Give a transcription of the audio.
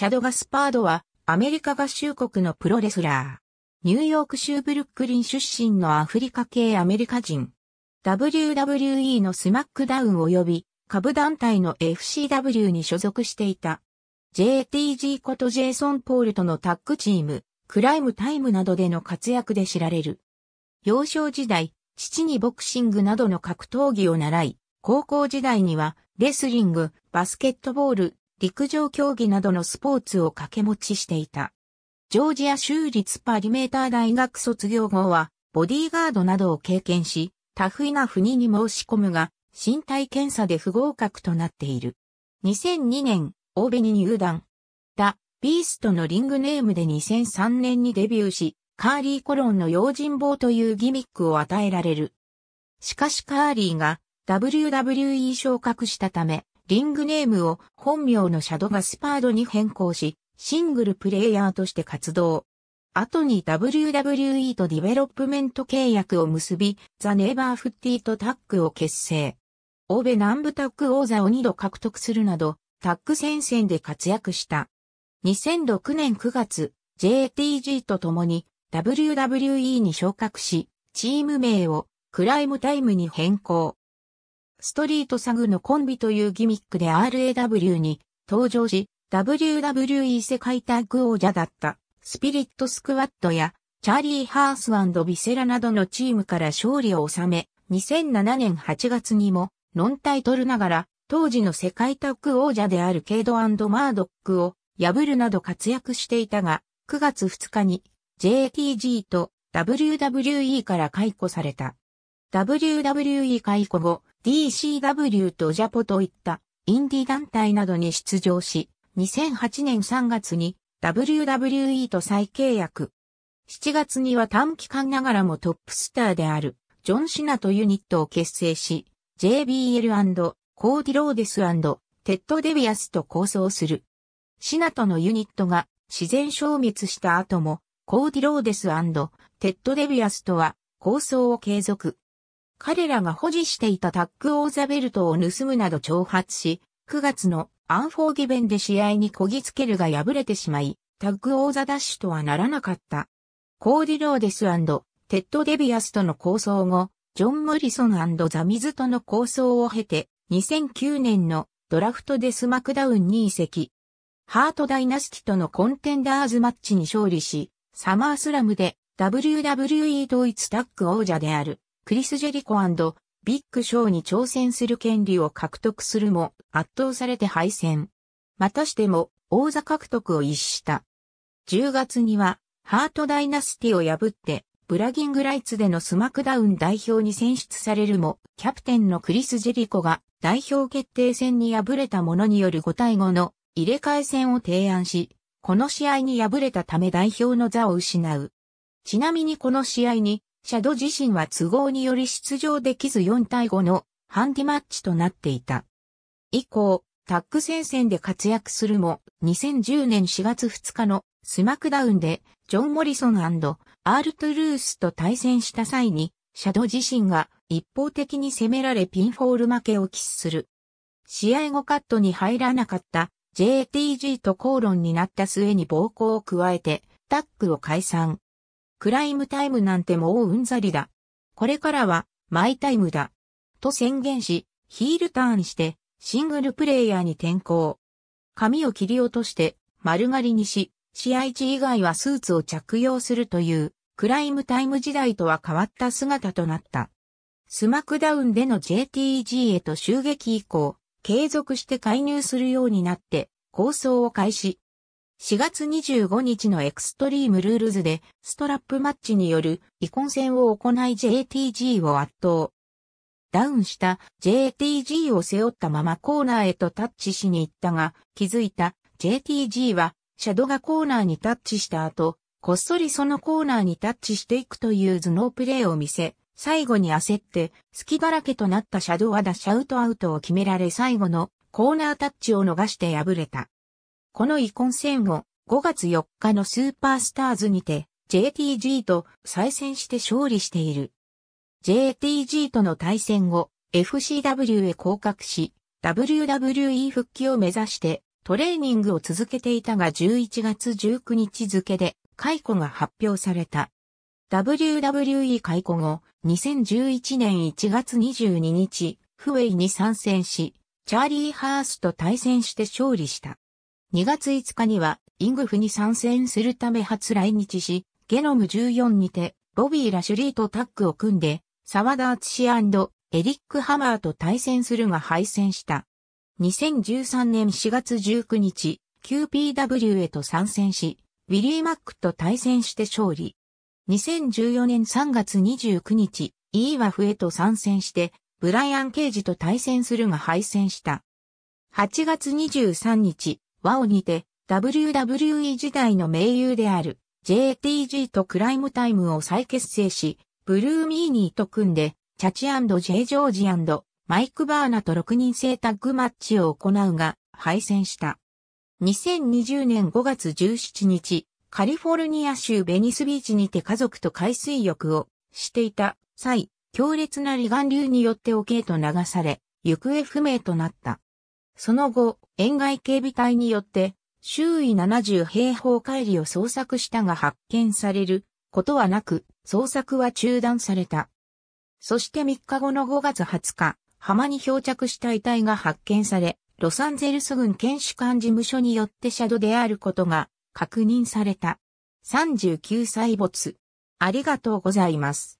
シャド・ガスパードは、アメリカ合衆国のプロレスラー。ニューヨーク州ブルックリン出身のアフリカ系アメリカ人。WWE のスマックダウン及び、下部団体の FCW に所属していた。JTG ことジェイソン・ポールとのタッグチーム、クライムタイムなどでの活躍で知られる。幼少時代、父にボクシングなどの格闘技を習い、高校時代には、レスリング、バスケットボール、陸上競技などのスポーツを掛け持ちしていた。ジョージア州立パリメーター大学卒業後は、ボディーガードなどを経験し、タフイナフ2に申し込むが、身体検査で不合格となっている。2002年、欧米に入団。ダ・ビーストのリングネームで2003年にデビューし、カーリー・コロンの用心棒というギミックを与えられる。しかしカーリーが WWE 昇格したため、リングネームを本名のシャドガスパードに変更し、シングルプレイヤーとして活動。後に WWE とディベロップメント契約を結び、ザ・ネイバーフッティとタッグを結成。欧米南部タッグ王座を2度獲得するなど、タッグ戦線で活躍した。2006年9月、JTG と共に WWE に昇格し、チーム名をクライムタイムに変更。ストリートサグのコンビというギミックで RAW に登場し、WWE 世界タッグ王者だったスピリットスクワットやチャーリー・ハースビセラなどのチームから勝利を収め、2007年8月にもノンタイトルながら当時の世界タッグ王者であるケイドマードックを破るなど活躍していたが、9月2日に JTG と WWE から解雇された。WWE 解雇後、DCW とジャポといったインディ団体などに出場し、2008年3月に WWE と再契約。7月には短期間ながらもトップスターであるジョン・シナとユニットを結成し、JBL& コーディローデステッド・デビアスと構想する。シナとのユニットが自然消滅した後も、コーディローデステッド・デビアスとは構想を継続。彼らが保持していたタック・オーザベルトを盗むなど挑発し、9月のアンフォーギベンで試合にこぎつけるが敗れてしまい、タッグ・オーザダッシュとはならなかった。コーディ・ローデステッド・デビアスとの構想後、ジョン・モリソンザ・ミズとの構想を経て、2009年のドラフトでスマクダウンに移籍。ハート・ダイナスティとのコンテンダーズマッチに勝利し、サマースラムで WWE 統一タッグ王者であるクリス・ジェリコビッグショーに挑戦する権利を獲得するも圧倒されて敗戦。またしても王座獲得を逸した。10月にはハートダイナスティを破ってブラギングライツでのスマクダウン代表に選出されるも、キャプテンのクリス・ジェリコが代表決定戦に敗れた者による5対5の入れ替え戦を提案し、この試合に敗れたため代表の座を失う。ちなみにこの試合にシャド自身は都合により出場できず4対5のハンディマッチとなっていた。以降、タッグ戦線で活躍するも、2010年4月2日のスマクダウンで、ジョン・モリソンアール・トゥルースと対戦した際に、シャド自身が一方的に攻められピンフォール負けを喫する。試合後カットに入らなかった JTG と口論になった末に暴行を加えてタッグを解散。クライムタイムなんてもううんざりだ。これからは、マイタイムだ。と宣言し、ヒールターンして、シングルプレイヤーに転向。髪を切り落として、丸刈りにし、試合地以外はスーツを着用するという、クライムタイム時代とは変わった姿となった。スマクダウンでの JTG へと襲撃以降、継続して介入するようになって、構想を開始。4月25日のエクストリームルールズでストラップマッチによる遺恨戦を行い JTG を圧倒。ダウンした JTG を背負ったままコーナーへとタッチしに行ったが、気づいた JTG はシャドがコーナーにタッチした後、こっそりそのコーナーにタッチしていくという頭脳プレーを見せ、最後に焦って隙だらけとなったシャドウはダシャウトアウトを決められ最後のコーナータッチを逃して敗れた。この遺恨戦後、5月4日のスーパースターズにて、JTG と再戦して勝利している。JTG との対戦後、FCW へ降格し、WWE 復帰を目指してトレーニングを続けていたが11月19日付で解雇が発表された。WWE 解雇後、2011年1月22日、フウェイに参戦し、チャーリー・ハースと対戦して勝利した。2月5日には、イングフに参戦するため初来日し、ゲノム14にて、ボビー・ラシュリーとタッグを組んで、沢田敦エリック・ハマーと対戦するが敗戦した。2013年4月19日、QPW へと参戦し、ウィリー・マックと対戦して勝利。2014年3月29日、イーワフへと参戦して、ブライアン・ケイジと対戦するが敗戦した。8月23日、和をにて WWE 時代の盟友である JTG とクライムタイムを再結成し、ブルーミーニーと組んで、チャチ &J ジョージマイク・バーナと6人制タッグマッチを行うが、敗戦した。2020年5月17日、カリフォルニア州ベニスビーチにて家族と海水浴をしていた際、強烈な離岸流によって OK と流され、行方不明となった。その後、沿外警備隊によって、周囲70平方海里を捜索したが発見されることはなく、捜索は中断された。そして3日後の5月20日、浜に漂着した遺体が発見され、ロサンゼルス軍検視官事務所によってシャドであることが確認された。39歳没。ありがとうございます。